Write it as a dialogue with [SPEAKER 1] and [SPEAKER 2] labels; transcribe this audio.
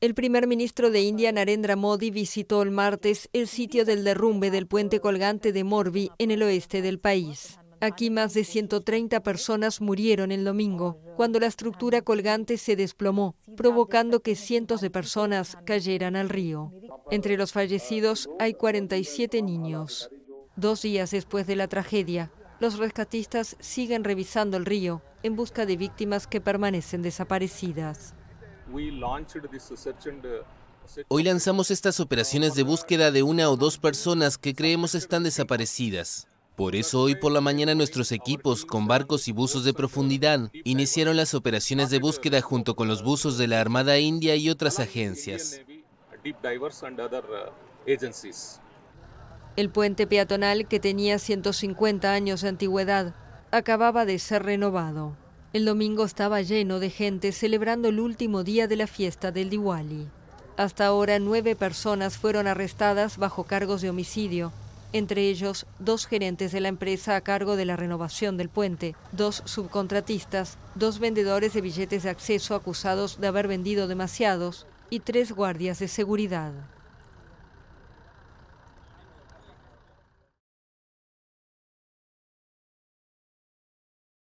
[SPEAKER 1] El primer ministro de India, Narendra Modi, visitó el martes el sitio del derrumbe del puente colgante de Morbi en el oeste del país. Aquí más de 130 personas murieron el domingo cuando la estructura colgante se desplomó, provocando que cientos de personas cayeran al río. Entre los fallecidos hay 47 niños. Dos días después de la tragedia, los rescatistas siguen revisando el río en busca de víctimas que permanecen desaparecidas. Uh,
[SPEAKER 2] hoy lanzamos estas operaciones de búsqueda de una o dos personas que creemos están desaparecidas. Por eso hoy por la mañana nuestros equipos con barcos y buzos de profundidad iniciaron las operaciones de búsqueda junto con los buzos de la Armada India y otras agencias.
[SPEAKER 3] Uh,
[SPEAKER 1] el puente peatonal, que tenía 150 años de antigüedad, acababa de ser renovado. El domingo estaba lleno de gente celebrando el último día de la fiesta del Diwali. Hasta ahora, nueve personas fueron arrestadas bajo cargos de homicidio, entre ellos dos gerentes de la empresa a cargo de la renovación del puente, dos subcontratistas, dos vendedores de billetes de acceso acusados de haber vendido demasiados y tres guardias de seguridad.